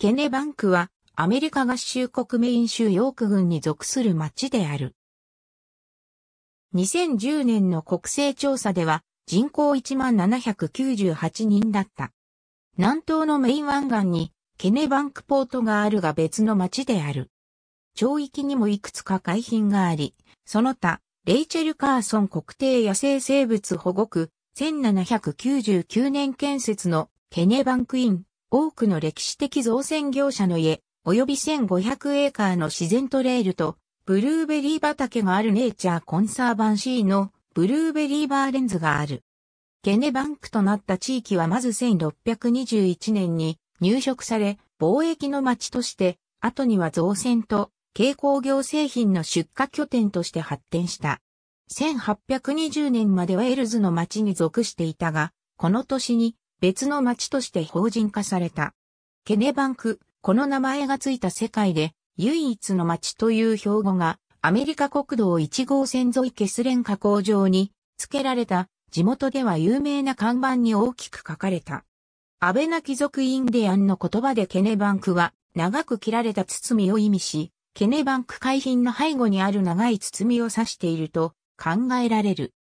ケネバンクはアメリカ合衆国メイン州ヨーク郡に属する町である。2010年の国勢調査では人口1798人だった。南東のメイン湾岸にケネバンクポートがあるが別の町である。町域にもいくつか海浜があり、その他、レイチェル・カーソン国定野生生物保護区1799年建設のケネバンクイン多くの歴史的造船業者の家、及び1500エーカーの自然トレイルと、ブルーベリー畑があるネイチャーコンサーバンシーのブルーベリーバーレンズがある。ケネバンクとなった地域はまず1621年に入植され、貿易の町として、後には造船と軽工業製品の出荷拠点として発展した。1820年まではエルズの町に属していたが、この年に別の町として法人化された。ケネバンク、この名前がついた世界で唯一の町という標語がアメリカ国道1号線沿いケスレン加工場に付けられた地元では有名な看板に大きく書かれた。安倍な貴族インディアンの言葉でケネバンクは長く切られた包みを意味し、ケネバンク海浜の背後にある長い包みを指していると考えられる。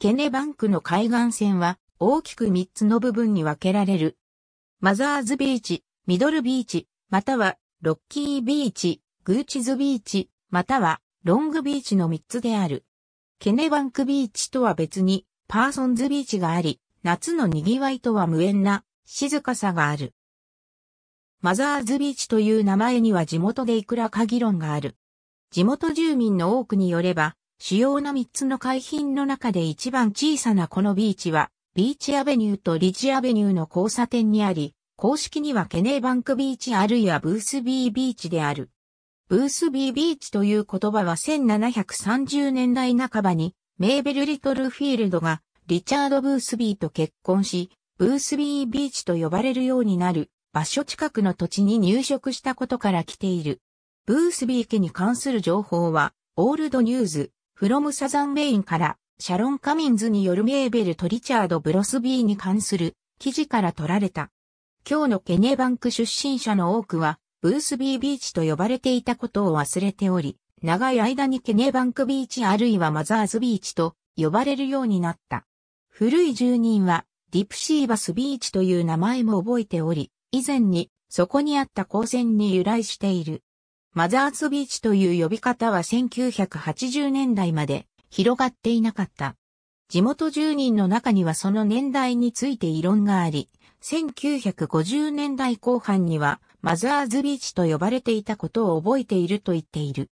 ケネバンクの海岸線は大きく3つの部分に分けられる。マザーズビーチ、ミドルビーチ、またはロッキービーチ、グーチズビーチ、またはロングビーチの3つである。ケネバンクビーチとは別にパーソンズビーチがあり、夏の賑わいとは無縁な静かさがある。マザーズビーチという名前には地元でいくらか議論がある。地元住民の多くによれば、主要な3つの海浜の中で一番小さなこのビーチは、ビーチアベニューとリジアベニューの交差点にあり、公式にはケネーバンクビーチあるいはブースビービーチである。ブースビービーチという言葉は1730年代半ばにメーベル・リトルフィールドがリチャード・ブースビーと結婚し、ブースビービーチと呼ばれるようになる場所近くの土地に入植したことから来ている。ブースビー家に関する情報は、オールドニューズ、フロムサザンメインからシャロン・カミンズによるメーベルとリチャード・ブロスビーに関する記事から取られた。今日のケネバンク出身者の多くは、ブースビービーチと呼ばれていたことを忘れており、長い間にケネバンクビーチあるいはマザーズビーチと呼ばれるようになった。古い住人は、ディプシーバスビーチという名前も覚えており、以前にそこにあった光線に由来している。マザーズビーチという呼び方は1980年代まで広がっていなかった。地元住人の中にはその年代について異論があり、1950年代後半にはマザーズビーチと呼ばれていたことを覚えていると言っている。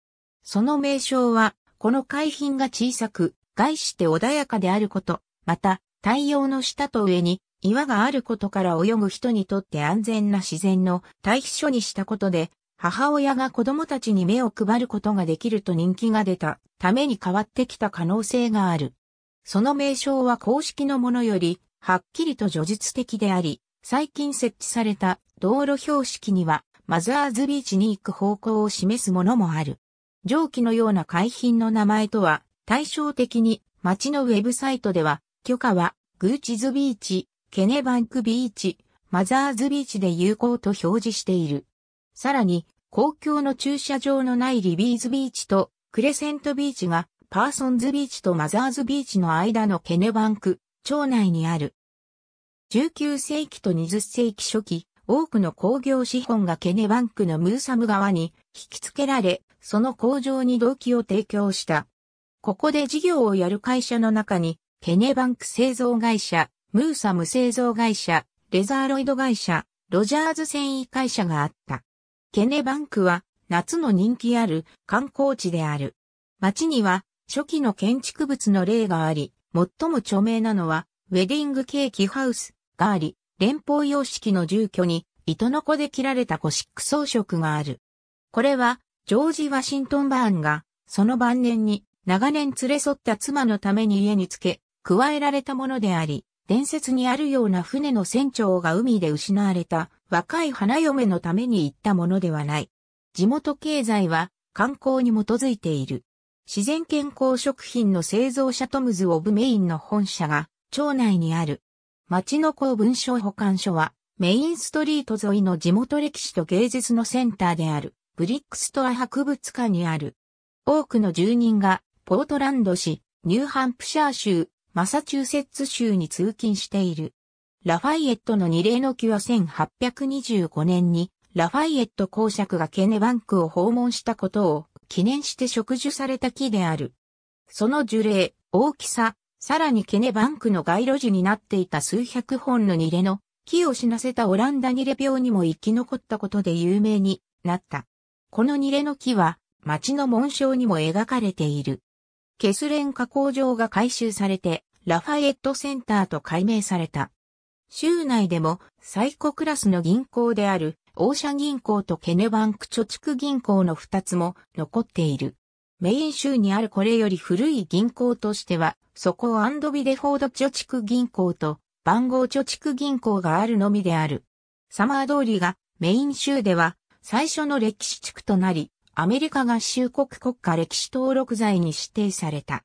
その名称は、この海浜が小さく、概して穏やかであること、また、太陽の下と上に岩があることから泳ぐ人にとって安全な自然の対比所にしたことで、母親が子供たちに目を配ることができると人気が出たために変わってきた可能性がある。その名称は公式のものより、はっきりと叙述的であり、最近設置された道路標識には、マザーズビーチに行く方向を示すものもある。上記のような海浜の名前とは、対照的に町のウェブサイトでは、許可は、グーチズビーチ、ケネバンクビーチ、マザーズビーチで有効と表示している。さらに、公共の駐車場のないリビーズビーチとクレセントビーチがパーソンズビーチとマザーズビーチの間のケネバンク、町内にある。19世紀と20世紀初期、多くの工業資本がケネバンクのムーサム側に引き付けられ、その工場に動機を提供した。ここで事業をやる会社の中に、ケネバンク製造会社、ムーサム製造会社、レザーロイド会社、ロジャーズ繊維会社があった。ケネバンクは夏の人気ある観光地である。町には初期の建築物の例があり、最も著名なのはウェディングケーキハウスがあり、連邦様式の住居に糸の子で切られたゴシック装飾がある。これはジョージ・ワシントン・バーンがその晩年に長年連れ添った妻のために家につけ、加えられたものであり、伝説にあるような船の船長が海で失われた若い花嫁のために行ったものではない。地元経済は観光に基づいている。自然健康食品の製造者トムズ・オブ・メインの本社が町内にある。町の公文書保管所はメインストリート沿いの地元歴史と芸術のセンターであるブリックストア博物館にある。多くの住人がポートランド市、ニューハンプシャー州、マサチューセッツ州に通勤している。ラファイエットの二例の木は1825年に、ラファイエット公爵がケネバンクを訪問したことを記念して植樹された木である。その樹齢、大きさ、さらにケネバンクの街路樹になっていた数百本のニレの木を死なせたオランダニレ病にも生き残ったことで有名になった。このニレの木は町の紋章にも描かれている。ケスレン加工場が改修されてラファイエットセンターと改名された。州内でも最古クラスの銀行である、オーシャ銀行とケネバンク貯蓄銀行の2つも残っている。メイン州にあるこれより古い銀行としては、ソコドビデフォード貯蓄銀行と番号貯蓄銀行があるのみである。サマー通りがメイン州では最初の歴史地区となり、アメリカ合衆国国家歴史登録財に指定された。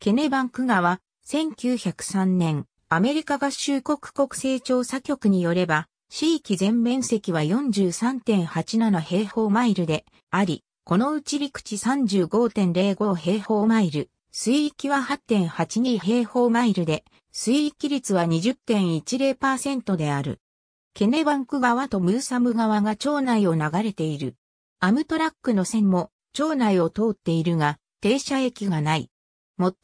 ケネバンク川、1903年、アメリカ合衆国国勢調査局によれば、市域全面積は43.87平方マイルであり、このうち陸地35.05平方マイル、水域は8.82平方マイルで、水域率は20.10%である。ケネバンク川とムーサム川が町内を流れている。アムトラックの線も町内を通っているが、停車駅がない。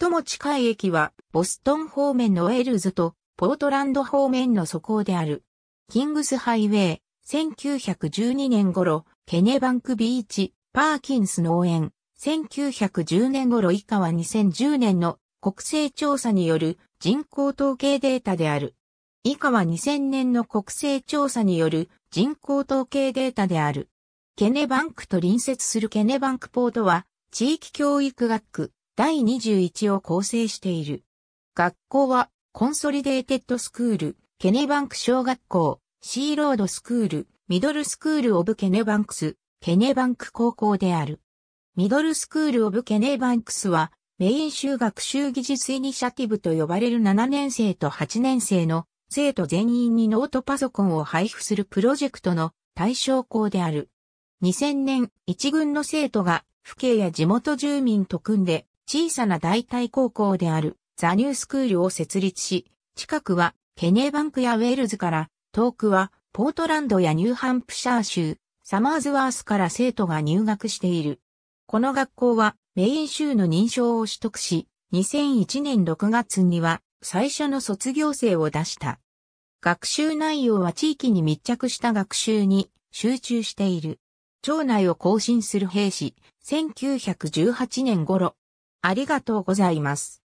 最も近い駅は、ボストン方面のウェルズと、ポートランド方面の素行である。キングスハイウェイ、1912年頃、ケネバンクビーチ、パーキンス農園、1910年頃以下は2010年の国勢調査による人口統計データである。以下は2000年の国勢調査による人口統計データである。ケネバンクと隣接するケネバンクポートは、地域教育学区、第21を構成している。学校は、コンソリデーテッドスクール、ケネバンク小学校、シーロードスクール、ミドルスクールオブケネバンクス、ケネバンク高校である。ミドルスクールオブケネバンクスは、メイン修学習技術イニシアティブと呼ばれる7年生と8年生の生徒全員にノートパソコンを配布するプロジェクトの対象校である。2000年、一軍の生徒が、府警や地元住民と組んで、小さな代替高校であるザニュースクールを設立し、近くはケネーバンクやウェールズから、遠くはポートランドやニューハンプシャー州、サマーズワースから生徒が入学している。この学校はメイン州の認証を取得し、2001年6月には最初の卒業生を出した。学習内容は地域に密着した学習に集中している。町内を更新する兵士、1918年頃、ありがとうございます。